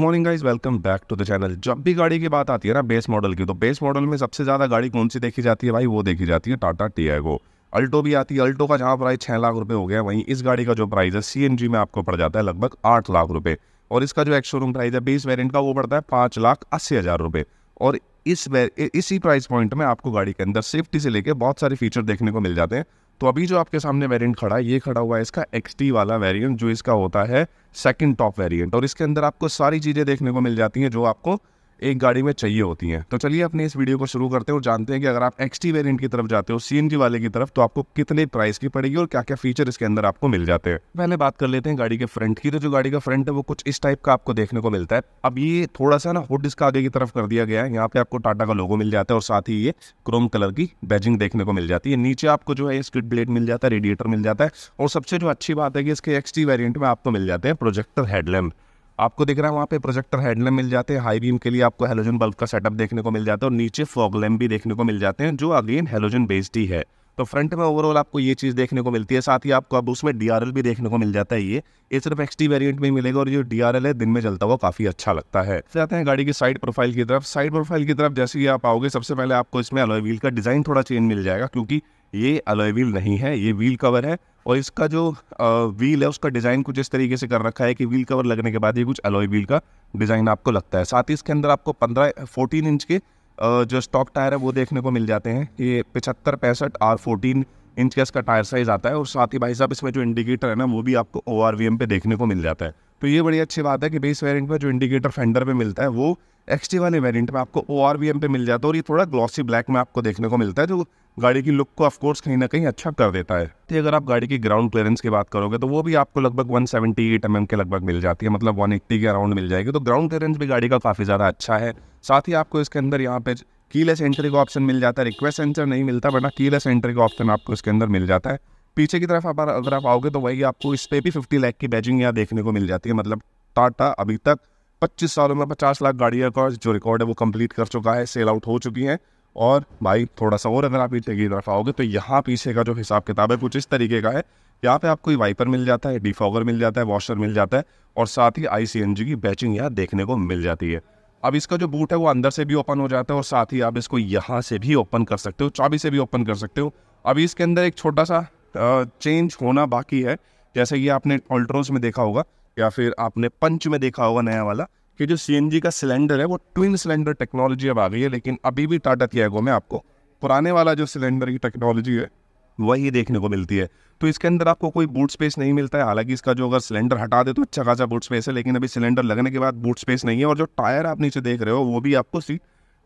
morning guys welcome back to the channel जब भी गाड़ी की बात आती है ना बेस मॉडल की तो बेस मॉडल में सबसे ज़्यादा गाड़ी कौन सी देखी जाती है भाई वो देखी जाती है टाटा टीएगो अल्टो भी आती है अल्टो का जहाँ प्राइस छः लाख रुपए हो गया वहीं इस गाड़ी का जो प्राइस है सी में आपको पड़ जाता है लगभग आठ लाख रुपये और इसका जो एक्शोरूम प्राइस है बेस वेरियंट का वो पड़ता है पाँच लाख अस्सी हज़ार रुपये और इस इसी प्राइस पॉइंट में आपको गाड़ी के अंदर सेफ्टी से लेकर बहुत सारे फीचर देखने को मिल जाते हैं तो अभी जो आपके सामने वेरिएंट खड़ा है ये खड़ा हुआ है इसका एक्स वाला वेरिएंट जो इसका होता है सेकंड टॉप वेरिएंट और इसके अंदर आपको सारी चीज़ें देखने को मिल जाती हैं जो आपको एक गाड़ी में चाहिए होती हैं तो चलिए अपने इस वीडियो को शुरू करते हैं और जानते हैं कि अगर आप एक्सटी वेरियंट की तरफ जाते हो सी वाले की तरफ तो आपको कितने प्राइस की पड़ेगी और क्या क्या फीचर इसके अंदर आपको मिल जाते हैं पहले बात कर लेते हैं गाड़ी के फ्रंट की तो जो गाड़ी का फ्रंट है वो कुछ इस टाइप का आपको देखने को मिलता है अब ये थोड़ा सा ना हुड इसका आगे की तरफ कर दिया गया है यहाँ पे आपको टाटा का लोगो मिल जाता है और साथ ही ये क्रोम कलर की बैजिंग देखने को मिल जाती है नीचे आपको जो है स्क्रिट ब्लेड मिल जाता है रेडिएटर मिल जाता है और सबसे जो अच्छी बात है कि इसके एक्सटी वेरियंट में आपको मिल जाते हैं प्रोजेक्टर हेडलैम्प आपको दिख रहा है वहाँ पे प्रोजेक्टर हेडलैम्प मिल जाते हैं हाई बीम के लिए आपको हेलोजन बल्ब का सेटअप देखने को मिल जाता है और नीचे फॉग लैम्प भी देखने को मिल जाते हैं जो अगेन हेलोजन बेस्ड ही है तो फ्रंट में ओवरऑल आपको ये चीज़ देखने को मिलती है साथ ही आपको अब उसमें डी भी देखने को मिल जाता है ये ये सिर्फ एक्सटी वेरिएंट में मिलेगा और जो डी है दिन में चलता हुआ काफ़ी अच्छा लगता है आते हैं गाड़ी की साइड प्रोफाइल की तरफ साइड प्रोफाइल की तरफ जैसे ही आप आओगे सबसे पहले आपको इसमें अलॉय व्हील का डिज़ाइन थोड़ा चेंज मिल जाएगा क्योंकि ये अलॉय व्हील नहीं है ये व्हील कवर है और इसका जो व्हील है उसका डिज़ाइन कुछ इस तरीके से कर रखा है कि व्हील कवर लगने के बाद ये कुछ अलॉय व्हील का डिज़ाइन आपको लगता है साथ ही इसके अंदर आपको पंद्रह फोर्टीन इंच के जो स्टॉक टायर है वो देखने को मिल जाते हैं ये पिछहत्तर पैंसठ आर फोर्टीन इंच का इसका टायर साइज आता है और साथ ही भाई साहब इसमें जो इंडिकेटर है ना वो भी आपको ओ आर वी एम पे देखने को मिल जाता है तो ये बड़ी अच्छी बात है कि बेस वेरियंट पर जो इंडिकेटर फेंडर पर मिलता है वो टी वाले वेरियंट में आपको ओ आर वी एम पे मिल जाता है और ये थोड़ा ग्लॉसी ब्लैक में आपको देखने को मिलता है जो गाड़ी की लुक को ऑफकोर्स कहीं ना कहीं अच्छा कर देता है तो अगर आप गाड़ी की ग्राउंड क्लियरेंस की बात करोगे तो वो भी आपको लगभग 178 सेवेंटी एम के लगभग मिल जाती है मतलब 180 के अराउंड मिल जाएगी तो ग्राउंड क्लियरेंस भी गाड़ी का काफ़ी ज़्यादा अच्छा है साथ ही आपको इसके अंदर यहाँ पे कीलेस एंट्री का ऑप्शन मिल जाता है रिक्वेस्ट सेंसर नहीं मिलता बट कीलेस एंट्री का ऑप्शन आपको इसके अंदर मिल जाता है पीछे की तरफ आप अगर आप आओगे तो वही आपको इस पर भी फिफ्टी लैक की बैजिंग यहाँ देखने को मिल जाती है मतलब टाटा अभी तक पच्चीस सालों में पचास लाख गाड़ियों का जो रिकॉर्ड है वो कंप्लीट कर चुका है सेल आउट हो चुकी हैं और भाई थोड़ा सा और अगर आप पीछे की तरफ आओगे तो यहाँ पीछे का जो हिसाब किताब है कुछ इस तरीके का है यहाँ पे आपको वाइपर मिल जाता है डिफॉगर मिल जाता है वॉशर मिल जाता है और साथ ही आई की बैचिंग यहाँ देखने को मिल जाती है अब इसका जो बूट है वो अंदर से भी ओपन हो जाता है और साथ ही आप इसको यहाँ से भी ओपन कर सकते हो चाबी से भी ओपन कर सकते हो अभी इसके अंदर एक छोटा सा चेंज होना बाकी है जैसे कि आपने ऑल्ट्रोस में देखा होगा या फिर आपने पंच में देखा होगा नया वाला कि जो सी का सिलेंडर है वो ट्विन सिलेंडर टेक्नोलॉजी अब आ गई है लेकिन अभी भी टाटा कियागो में आपको पुराने वाला जो सिलेंडर की टेक्नोलॉजी है वही देखने को मिलती है तो इसके अंदर आपको कोई बूट स्पेस नहीं मिलता है हालांकि इसका जो अगर सिलेंडर हटा दे तो अच्छा खासा बूट स्पेस है लेकिन अभी सिलेंडर लगने के बाद बूट स्पेस नहीं है और जो टायर आप नीचे देख रहे हो वो भी आपको सीट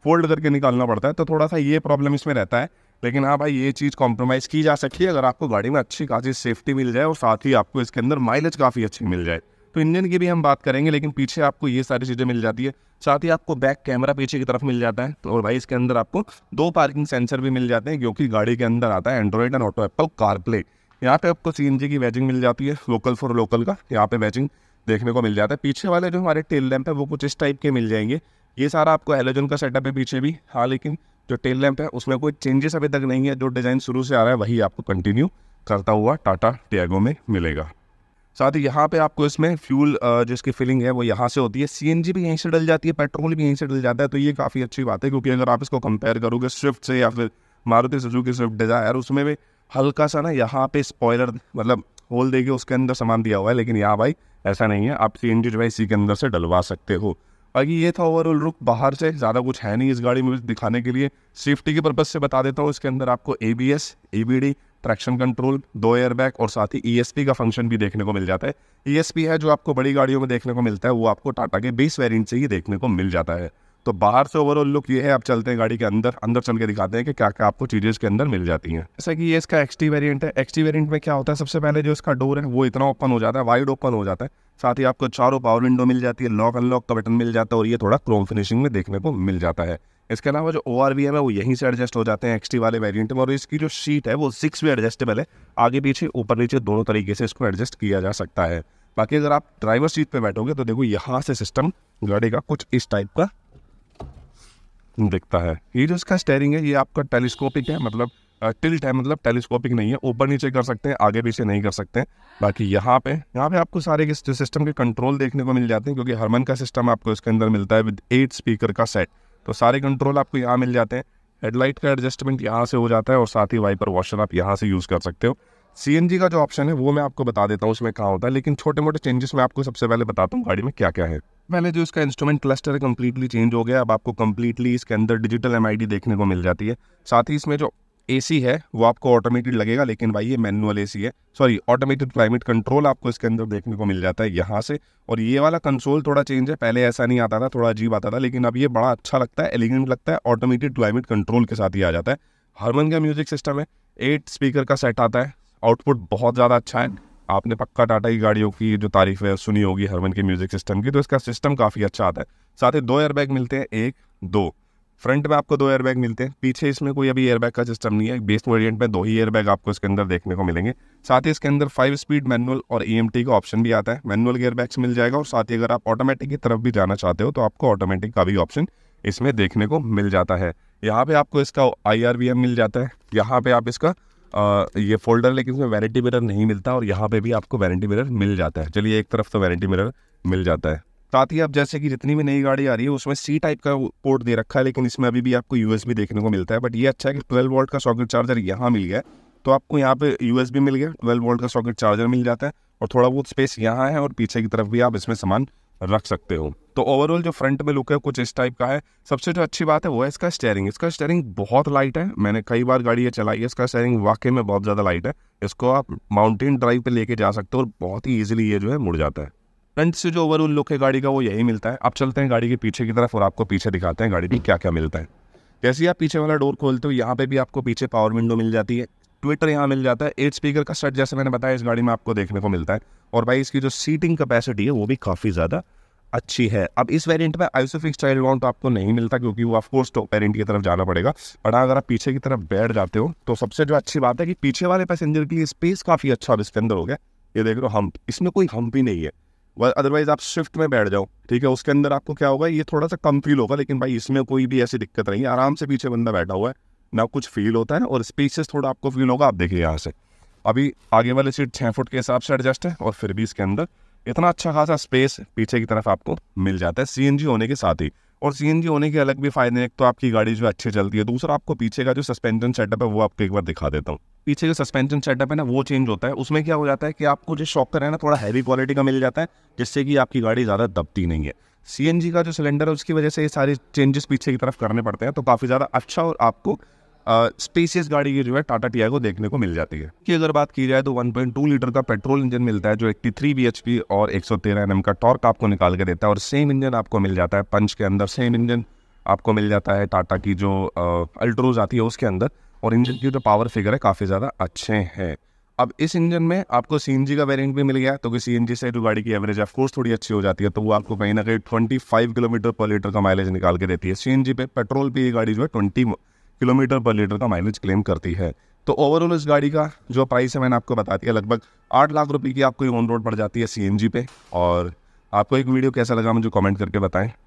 फोल्ड करके निकालना पड़ता है तो थोड़ा सा ये प्रॉब्लम इसमें रहता है लेकिन हाँ भाई ये चीज़ कॉम्प्रोमाइज़ की जा सकती है अगर आपको गाड़ी में अच्छी खासी सेफ्टी मिल जाए और साथ ही आपको इसके अंदर माइलेज काफ़ी अच्छी मिल जाए तो इंजन की भी हम बात करेंगे लेकिन पीछे आपको ये सारी चीज़ें मिल जाती है साथ ही आपको बैक कैमरा पीछे की तरफ मिल जाता है तो और भाई इसके अंदर आपको दो पार्किंग सेंसर भी मिल जाते हैं क्योंकि गाड़ी के अंदर आता है Android and Auto Apple CarPlay यहाँ पे आपको सी की वैजिंग मिल जाती है लोकल फॉर लोकल का यहाँ पे वैजिंग देखने को मिल जाता है पीछे वाले जो हमारे टेल लैम्प है वो कुछ इस टाइप के मिल जाएंगे ये सारा आपको एलोजन का सेटअप है पीछे भी हाँ लेकिन जो टेल लैंप है उसमें कोई चेंजेस अभी तक नहीं है जो डिज़ाइन शुरू से आ रहा है वही आपको कंटिन्यू करता हुआ टाटा टियागो में मिलेगा साथ ही यहाँ पे आपको इसमें फ्यूल जिसकी फिलिंग है वो यहाँ से होती है जी भी यहीं से डल जाती है पेट्रोल भी यहीं से डल जाता है तो ये काफ़ी अच्छी बात है क्योंकि अगर आप इसको कंपेयर करोगे स्विफ्ट से या फिर मारुति सुजुकी स्विफ्ट डिज़ायर उसमें भी हल्का सा ना यहाँ पे स्पॉयलर मतलब होल देके उसके अंदर सामान दिया हुआ है लेकिन यहाँ भाई ऐसा नहीं है आप सी एन जी जो है इसी के अंदर से डलवा सकते हो बाकी ये था ओवरऑल रुक बाहर से ज़्यादा कुछ है नहीं इस गाड़ी में दिखाने के लिए सेफ्टी के पर्पज़ से बता देता हूँ इसके अंदर आपको A B S A B D traction control दो एयरबैग और साथ ही ई e का फंक्शन भी देखने को मिल जाता है ई e है जो आपको बड़ी गाड़ियों में देखने को मिलता है वो आपको टाटा के बेस वेरियंट से ही देखने को मिल जाता है तो बाहर से ओवरऑल लुक ये है आप चलते हैं गाड़ी के अंदर अंदर चल के दिखाते हैं कि क्या क्या आपको चीज़ें के अंदर मिल जाती हैं जैसा कि ये इसका एक्सटी वेरिएंट है एक्सटी वेरिएंट में क्या होता है सबसे पहले जो इसका डोर है वो इतना ओपन हो जाता है वाइड ओपन हो जाता है साथ ही आपको चारों पावर विंडो मिल जाती है लॉक अनलॉक का बटन मिल जाता है और ये थोड़ा क्रोम फिनिशिंग में देखने को मिल जाता है इसके अलावा जो ओ आर वी एम है वो यहीं से एडजस्ट हो जाते हैं एक्सटी वाले वेरियंट में और इसकी जो सीट है वो सिक्स वे एडजस्टेबल है आगे पीछे ऊपर नीचे दोनों तरीके से इसको एडजस्ट किया जा सकता है बाकी अगर आप ड्राइवर सीट पर बैठोगे तो देखो यहाँ से सिस्टम गाड़ी का कुछ इस टाइप का दिखता है ये जो इसका स्टेयरिंग है ये आपका टेलीस्कोपिक है मतलब टिल्ट है मतलब टेलीस्कोपिक नहीं है ऊपर नीचे कर सकते हैं आगे पीछे नहीं कर सकते हैं बाकी यहाँ पे यहाँ पे आपको सारे सिस्टम के कंट्रोल देखने को मिल जाते हैं क्योंकि हरमन का सिस्टम आपको इसके अंदर मिलता है विद एट स्पीकर का सेट तो सारे कंट्रोल आपको यहाँ मिल जाते हैं हेडलाइट का एडजस्टमेंट यहाँ से हो जाता है और साथ ही वाइपर वॉशर आप यहाँ से यूज़ कर सकते हो सी का जो ऑप्शन है वो मैं आपको बता देता हूँ उसमें कहाँ होता है लेकिन छोटे मोटे चेंजेस मैं आपको सबसे पहले बताता हूँ गाड़ी में क्या क्या है पहले जो इसका इंस्ट्रूमेंट क्लस्टर है कम्प्लीटली चेंज हो गया अब आपको कम्प्लीटली इसके अंदर डिजिटल एम देखने को मिल जाती है साथ ही इसमें जो एसी है वो आपको ऑटोमेटेड लगेगा लेकिन भाई ये मैनुअल एसी है सॉरी ऑटोमेटेड क्लाइमेट कंट्रोल आपको इसके अंदर देखने को मिल जाता है यहाँ से और ये वाला कंसोल थोड़ा चेंज है पहले ऐसा नहीं आता था थोड़ा अजीब आता था लेकिन अब ये बड़ा अच्छा लगता है एलिगेंट लगता है ऑटोमेटेड क्लाइमेट कंट्रोल के साथ ही आ जाता है हारमन का म्यूजिक सिस्टम है एट स्पीकर का सेट आता है आउटपुट बहुत ज़्यादा अच्छा है आपने पक्का टाटा की गाड़ियों की जो तारीफ है सुनी होगी हरमन के म्यूजिक सिस्टम की तो इसका सिस्टम काफ़ी अच्छा आता है साथ ही दो एयरबैग मिलते हैं एक दो फ्रंट में आपको दो एयरबैग मिलते हैं पीछे इसमें कोई अभी एयरबैग का सिस्टम नहीं है बेस्ट वेरिएंट में दो ही एयरबैग आपको इसके अंदर देखने को मिलेंगे साथ ही इसके अंदर फाइव स्पीड मैनुअल और ई e का ऑप्शन भी आता है मैनुअल एयरबैग्स मिल जाएगा और साथ ही अगर आप ऑटोमेटिक की तरफ भी जाना चाहते हो तो आपको ऑटोमेटिक का भी ऑप्शन इसमें देखने को मिल जाता है यहाँ पर आपको इसका आई मिल जाता है यहाँ पर आप इसका आ, ये फोल्डर लेकिन इसमें वारंटी मिरर नहीं मिलता और यहाँ पे भी आपको वारंटी मिरर मिल जाता है चलिए एक तरफ तो वारंटी मिरर मिल जाता है साथ ही आप जैसे कि जितनी भी नई गाड़ी आ रही है उसमें सी टाइप का पोर्ट दे रखा है लेकिन इसमें अभी भी आपको यूएसबी देखने को मिलता है बट ये अच्छा है कि ट्वेल्व वोल्ट का सॉकेट चार्जर यहाँ मिल गया तो आपको यहाँ पे यूएसबी मिल गया ट्वेल्व वोल्ट का सॉकेट चार्जर मिल जाता है और थोड़ा बहुत स्पेस यहाँ है और पीछे की तरफ भी आप इसमें सामान रख सकते हो तो ओवरऑल जो फ्रंट में लुक है कुछ इस टाइप का है सबसे जो अच्छी बात है वो है इसका स्टेयरिंग इसका स्टेयरिंग बहुत लाइट है मैंने कई बार गाड़ी ये चलाई है इसका स्टेयरिंग वाकई में बहुत ज़्यादा लाइट है इसको आप माउंटेन ड्राइव पे लेके जा सकते हो और बहुत ही ईजिली ये जो है मुड़ जाता है फ्रंट से जो ओवरऑल लुक है गाड़ी का वो यही मिलता है आप चलते हैं गाड़ी के पीछे की तरफ और आपको पीछे दिखाते हैं गाड़ी में क्या क्या मिलता है जैसे ही आप पीछे वाला डोर खोलते हो यहाँ पे भी आपको पीछे पावर विंडो मिल जाती है ट्विटर यहाँ मिल जाता है एट स्पीकर का सेट जैसे मैंने बताया इस गाड़ी में आपको देखने को मिलता है और भाई इसकी जो सीटिंग कैपेसिटी है वो भी काफ़ी ज़्यादा अच्छी है अब इस वेरिएंट में आइसोफिक्स चाइल्ड माउंट आपको नहीं मिलता क्योंकि वो ऑफकोर्स टॉप वेरिएंट की तरफ जाना पड़ेगा बट अगर आप पीछे की तरफ बैठ जाते हो तो सबसे जो अच्छी बात है कि पीछे वाले पैसेंजर के लिए स्पेस काफ़ी अच्छा अब इसके अंदर हो गया ये देख लो हम इसमें कोई हम्प ही नहीं है अदरवाइज आप स्विफ्ट में बैठ जाओ ठीक है उसके अंदर आपको क्या होगा ये थोड़ा सा कम फील होगा लेकिन भाई इसमें कोई भी ऐसी दिक्कत नहीं है आराम से पीछे बंदा बैठा हुआ है ना कुछ फील होता है और स्पेसियस थोड़ा आपको फील होगा आप देखिए यहाँ से अभी आगे वाले सीट छः फुट के हिसाब से एडजस्ट है और फिर भी इसके अंदर इतना अच्छा खासा स्पेस पीछे की तरफ आपको मिल जाता है सी होने के साथ ही और जी होने के अलग भी फ़ायदे हैं एक तो आपकी गाड़ी जो अच्छी चलती है दूसरा आपको पीछे का जो सस्पेंशन सेटअप है वो आपको एक बार दिखा देता हूँ पीछे जो सस्पेंशन सेटअप है ना वो चेंज होता है उसमें क्या हो जाता है कि आपको जो शॉकर है ना थोड़ा हैवी क्वालिटी का मिल जाता है जिससे कि आपकी गाड़ी ज़्यादा दबती नहीं है सी का जो सिलेंडर है उसकी वजह से ये सारे चेंजेस पीछे की तरफ करने पड़ते हैं तो काफ़ी ज़्यादा अच्छा और आपको स्पेसियस गाड़ी की जो है टाटा को देखने को मिल जाती है कि अगर बात की जाए तो 1.2 लीटर का पेट्रोल इंजन मिलता है जो 83 पी और 113 एम का टॉर्क आपको निकाल के देता है और सेम इंजन आपको मिल जाता है पंच के अंदर सेम इंजन आपको मिल जाता है टाटा की जो अल्ट्रोज आती है उसके अंदर और इंजन की जो पावर फिगर है काफ़ी ज़्यादा अच्छे हैं अब इस इंजन में आपको सी का वेरियंट भी मिल गया तो कि सी से जो गाड़ी की एवरेज कोर्स थोड़ी अच्छी हो जाती है तो वो आपको कहीं ना कहीं 25 किलोमीटर पर लीटर का माइलेज निकाल के देती है सी पे पेट्रोल पे ये गाड़ी जो है ट्वेंटी किलोमीटर पर लीटर का माइलेज क्लेम करती है तो ओवरऑल इस गाड़ी का जो प्राइस है मैंने आपको बता दिया लगभग आठ लाख रुपये की आपको ऑन रोड पड़ जाती है सी पे और आपको एक वीडियो कैसा लगा मुझे कमेंट करके बताएं